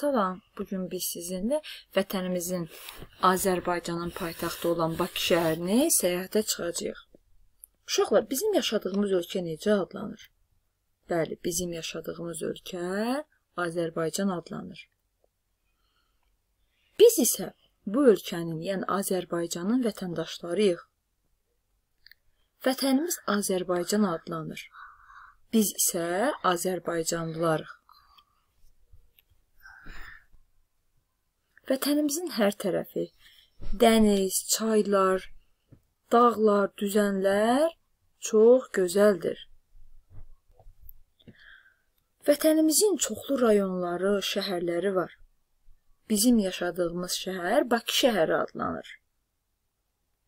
Salam. Bu gün biz sizinlə vətənimizin Azərbaycanın paytaxtı olan Bakı şəhərini səyahətə çıxacağıq. Uşaqlar, bizim yaşadığımız ölkə necə adlanır? Bəli, bizim yaşadığımız ölkə Azərbaycan adlanır. Biz isə bu ölkənin, yəni Azərbaycanın vətəndaşlarıyıq. Vətənimiz Azərbaycan adlanır. Biz isə Azərbaycanlılarıq. Vətənimizin hər tərəfi dəniz, çaylar, dağlar, düzənlər çox gözəldir. Vətənimizin çoxlu rayonları, şəhərləri var. Bizim yaşadığımız şəhər Bakı şəhəri adlanır.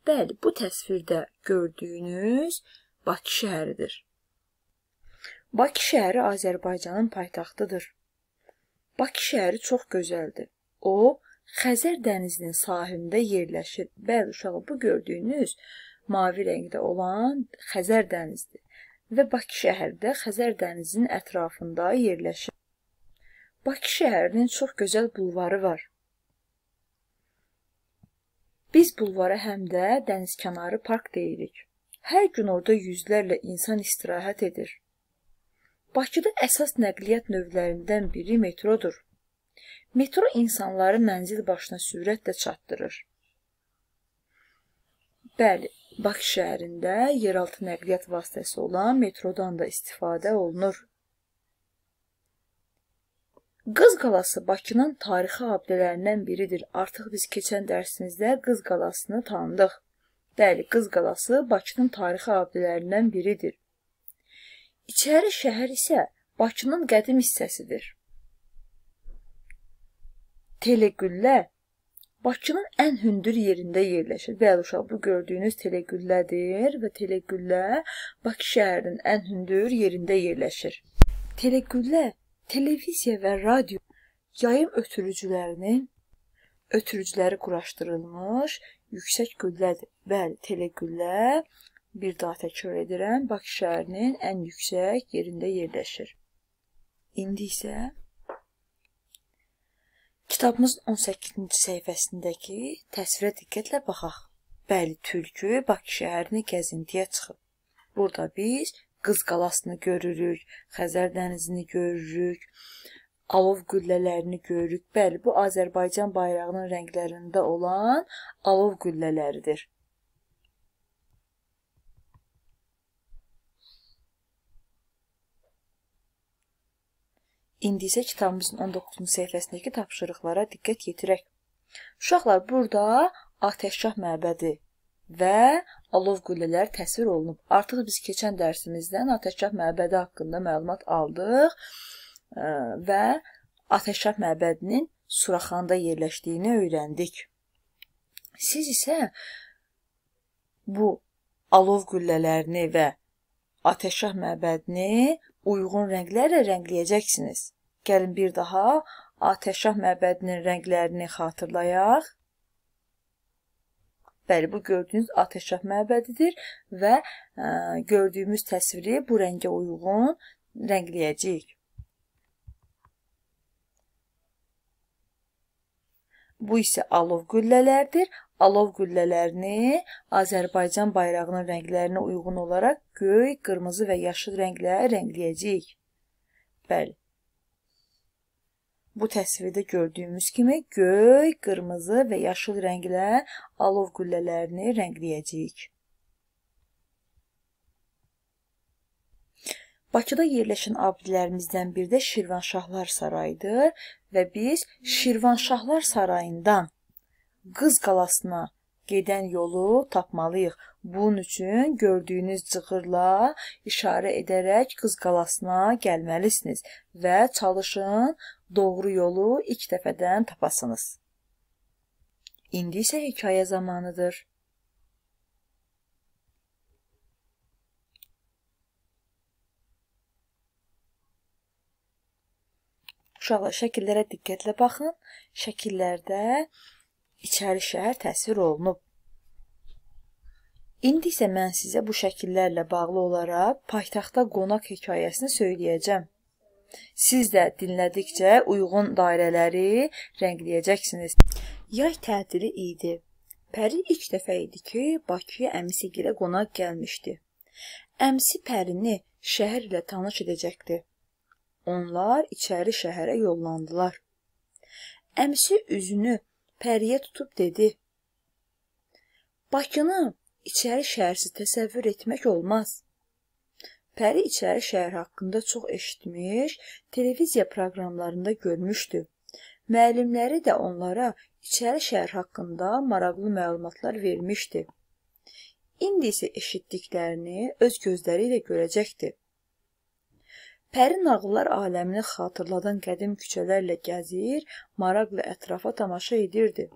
Bəli, bu təsvirdə gördüyünüz Bakı şəhəridir. Bakı şəhəri Azərbaycanın paytaxtıdır. Bakı şəhəri çox gözəldir. O Xəzər dənizinin sahilində yerləşir. Bəli, uşaqlar, bu gördüyünüz mavi rəngdə olan Xəzər dənizidir və Bakı şəhərdə Xəzər dənizinin ətrafında yerləşir. Bakı şəhərinin çox gözəl bulvarı var. Biz bulvara həm də dənizkənarı park deyirik. Hər gün orada yüzlərlə insan istirahət edir. Bakıda əsas nəqliyyat növlərindən biri metrodur. Metro insanları mənzil başına sürətlə çatdırır. Bəli, Bakı şəhərində yeraltı nəqliyyat vasitəsi olan metrodan da istifadə olunur. Qız qalası Bakının tarixi abidələrindən biridir. Artıq biz keçən dərsimizdə Qız qalasını tanıdıq. Bəli, Qız qalası Bakının tarixi abidələrindən biridir. İçəri şəhər isə Bakının qədim hissəsidir telegüllər Bakının ən hündür yerində yerləşir. Bəli uşaq, bu gördüyünüz telegüllədir və telegüllə Bakı şəhərinin ən hündür yerində yerləşir. Telegüllə televiziya və radio yayım ötürücülərinin ötürücüləri quraşdırılmış yüksək güllədir. Bəli, telegüllə bir daha təkrar edirəm, Bakı şəhərinin ən yüksək yerində yerləşir. İndi isə Kitabımızın 18-ci səhifəsindəki təsvirə diqqətlə baxaq. Bəli, tülkü Bakı şəhərini gəzintiyə çıxıb. Burada biz Qız qalasını görürük, Xəzər dənizini görürük, alov güllələrini görürük. Bəli, bu Azərbaycan bayrağının rənglərində olan alov güllələridir. İndi isə kitabımızın 19-cu səhifəsindəki tapşırıqlara diqqət yetirək. Uşaqlar, burada atəşşah məbədi və alov qüllələri təsvir olunub. Artıq biz keçən dərsimizdən atəşşah məbədi haqqında məlumat aldıq e, və atəşşah məbədinin Suraxanda yerləşdiyini öyrəndik. Siz isə bu alov qüllələrini və atəşşah məbədini uyğun rənglərlə rəngləyəcəksiniz. Gəlin bir daha Atəşşah məbədinin rənglərini xatırlayaq. Bəli, bu gördüyünüz Atəşşah məbədidir və ə, e, gördüyümüz təsviri bu rəngə uyğun rəngləyəcəyik. Bu isə alov güllələrdir alov güllələrini Azərbaycan bayrağının rənglərinə uyğun olaraq göy, qırmızı və yaşıl rənglə rəngləyəcəyik. Bəli. Bu təsvirdə gördüyümüz kimi göy, qırmızı və yaşıl rənglə alov güllələrini rəngləyəcəyik. Bakıda yerləşən abidələrimizdən biri də Şirvanşahlar sarayıdır və biz Şirvanşahlar sarayından Qız qalasına gedən yolu tapmalıyıq. Bunun üçün gördüyünüz cığırla işarə edərək Qız qalasına gəlməlisiniz və çalışın doğru yolu ilk dəfədən tapasınız. İndi isə hekayə zamanıdır. Uşaqlar şəkillərə diqqətlə baxın. Şəkillərdə İçəri şəhər təsvir olunub. İndi isə mən sizə bu şəkillərlə bağlı olaraq paytaxtda qonaq hekayəsini söyləyəcəm. Siz də dinlədikcə uyğun dairələri rəngləyəcəksiniz. Yay tətili idi. Pəri ilk dəfə idi ki, Bakıya əmisi gilə qonaq gəlmişdi. Əmisi Pərini şəhər ilə tanış edəcəkdi. Onlar içəri şəhərə yollandılar. Əmisi üzünü pəriyə tutub dedi: Bakını içəri şəhərsiz təsəvvür etmək olmaz. Pəri içəri şəhər haqqında çox eşitmiş, televiziya proqramlarında görmüşdü. Müəllimləri də onlara içəri şəhər haqqında maraqlı məlumatlar vermişdi. İndi isə eşitdiklərini öz gözləri ilə görəcəkdi. Pəri nağıllar aləmini xatırladan qədim küçələrlə gəzir, maraqla ətrafa tamaşa edirdi.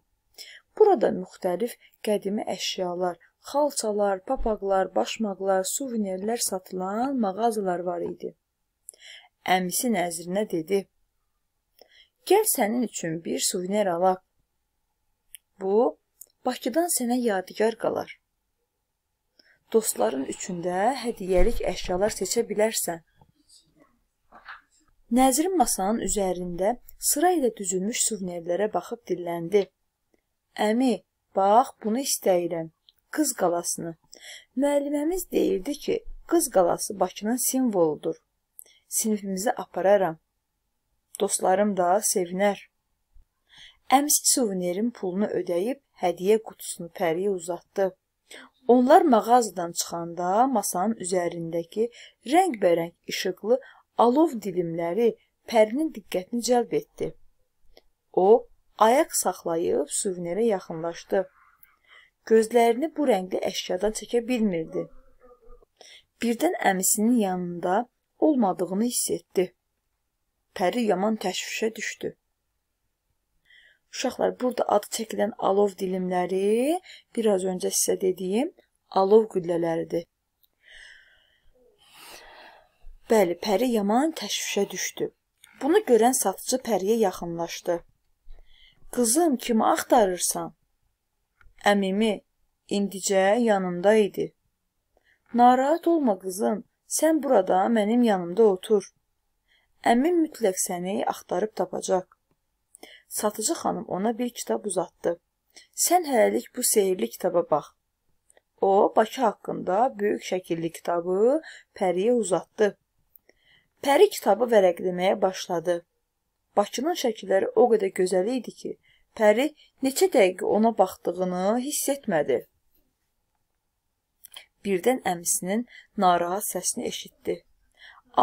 Burada müxtəlif qədimi əşyalar, xalçalar, papaqlar, başmaqlar, suvenirlər satılan mağazalar var idi. Əmisi nəzrinə dedi: "Gəl sənin üçün bir suvenir alaq. Bu Bakıdan sənə yadigar qalar. Dostların üçün də hədiyyəlik əşyalar seçə bilərsən." Nəzrin masanın üzərində sıra ilə düzülmüş suvenirlərə baxıb dilləndi. Əmi, bax, bunu istəyirəm. Qız qalasını. Müəlliməmiz deyirdi ki, Qız qalası Bakının simvoludur. Sinifimizi apararam. Dostlarım da sevinər. Əmsi suvenirin pulunu ödəyib hədiyyə qutusunu Pəriyə uzatdı. Onlar mağazadan çıxanda masanın üzərindəki rəngbərəng işıqlı alov dilimləri Pərinin diqqətini cəlb etdi. O, ayaq saxlayıb suvinerə yaxınlaşdı. Gözlərini bu rəngli əşyadan çəkə bilmirdi. Birdən əmisinin yanında olmadığını hiss etdi. Pəri yaman təşvişə düşdü. Uşaqlar, burada adı çəkilən alov dilimləri biraz öncə sizə dediyim alov güllələridir. Bəli, Pəri yaman təşvişə düşdü. Bunu görən satıcı Pəriyə yaxınlaşdı. Qızım, kimi axtarırsan? Əmimi, indicə yanımda idi. Narahat olma qızım, sən burada mənim yanımda otur. Əmim mütləq səni axtarıb tapacaq. Satıcı xanım ona bir kitab uzatdı. Sən hələlik bu sehrli kitaba bax. O, Bakı haqqında böyük şəkilli kitabı Pəriyə uzatdı. Pəri kitabı vərəqləməyə başladı. Bakının şəkilləri o qədər gözəl idi ki, Pəri neçə dəqiqə ona baxdığını hiss etmədi. Birdən əmisinin narahat səsini eşitdi.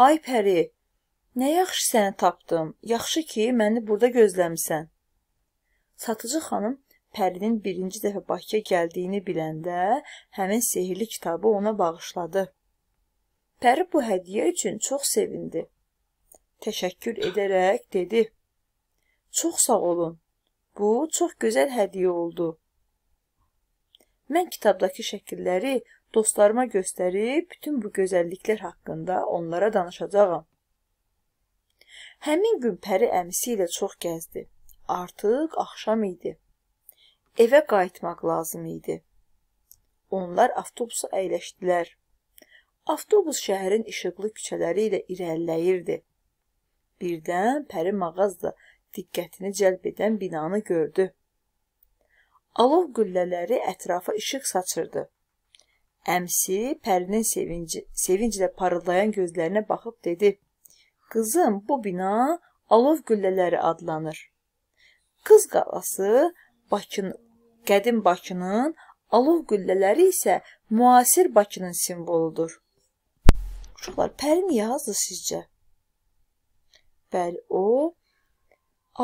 Ay Pəri, nə yaxşı səni tapdım. Yaxşı ki, məni burada gözləmisən. Satıcı xanım Pərinin birinci dəfə Bakıya gəldiyini biləndə həmin sehrli kitabı ona bağışladı. Pəri bu hədiyyə üçün çox sevindi. Təşəkkür edərək dedi. Çox sağ olun. Bu çox gözəl hədiyyə oldu. Mən kitabdakı şəkilləri dostlarıma göstərib bütün bu gözəlliklər haqqında onlara danışacağam. Həmin gün Pəri əmisi ilə çox gəzdi. Artıq axşam idi. Evə qayıtmaq lazım idi. Onlar avtobusa əyləşdilər. Avtobus şəhərin işıqlı küçələri ilə irəliləyirdi. Birdən Pəri mağaz da diqqətini cəlb edən binanı gördü. Alov qüllələri ətrafa işıq saçırdı. Əmsi Pərinin sevinci, sevinclə parıldayan gözlərinə baxıb dedi: "Qızım, bu bina Alov qüllələri adlanır. Qız qalası Bakın, qədim Bakının, Alov qüllələri isə müasir Bakının simvoludur." Uşaqlar, Pəri niyə azdı sizcə? Bəli, o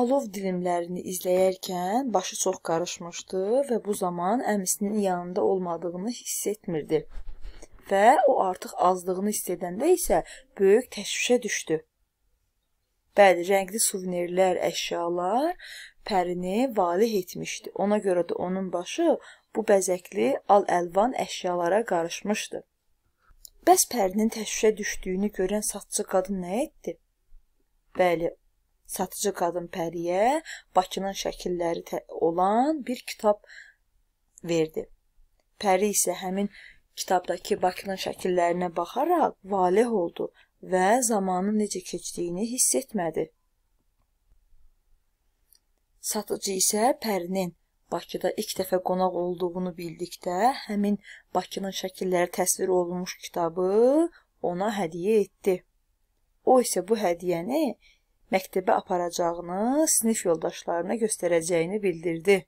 alov dilimlərini izləyərkən başı çox qarışmışdı və bu zaman əmisinin yanında olmadığını hiss etmirdi. Və o artıq azlığını hiss edəndə isə böyük təşvişə düşdü. Bəli, rəngli suvenirlər, əşyalar Pərini valeh etmişdi. Ona görə də onun başı bu bəzəkli al-əlvan əşyalara qarışmışdı. Bəs pərinin təşvişə düşdüyünü görən satıcı qadın nə etdi? Bəli, satıcı qadın Pəriyə Bakının şəkilləri olan bir kitab verdi. Pəri isə həmin kitabdakı Bakının şəkillərinə baxaraq valeh oldu və zamanın necə keçdiyini hiss etmədi. Satıcı isə Pərinin Bakıda ilk dəfə qonaq olduğunu bildikdə həmin Bakının şəkilləri təsvir olunmuş kitabı ona hədiyyə etdi. O isə bu hədiyyəni məktəbə aparacağını, sinif yoldaşlarına göstərəcəyini bildirdi.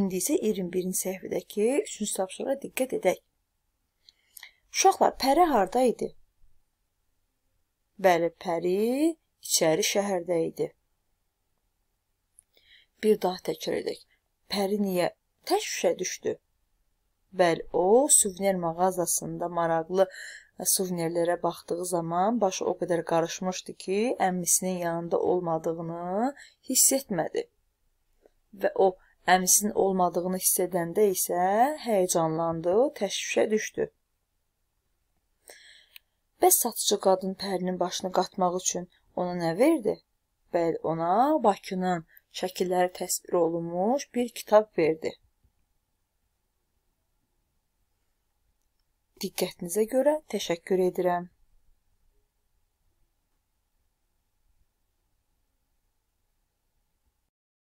İndi isə 21-ci səhifədəki 3-cü tapşırığa diqqət edək. Uşaqlar, pəri harda idi? Bəli, pəri İçəri şəhərdə idi. Bir daha təkrar edək. Pəri niyə təşvişə düşdü? Bəli, o suvenir mağazasında maraqlı suvenirlərə baxdığı zaman başı o qədər qarışmışdı ki, əmmisinin yanında olmadığını hiss etmədi. Və o əmisinin olmadığını hiss edəndə isə həyecanlandı, təşvişə düşdü. Bəs satıcı qadın Pərinin başını qatmaq üçün ona nə verdi? Bəli, ona Bakının şəkilləri təsvir olunmuş bir kitab verdi. Diqqətinizə görə təşəkkür edirəm.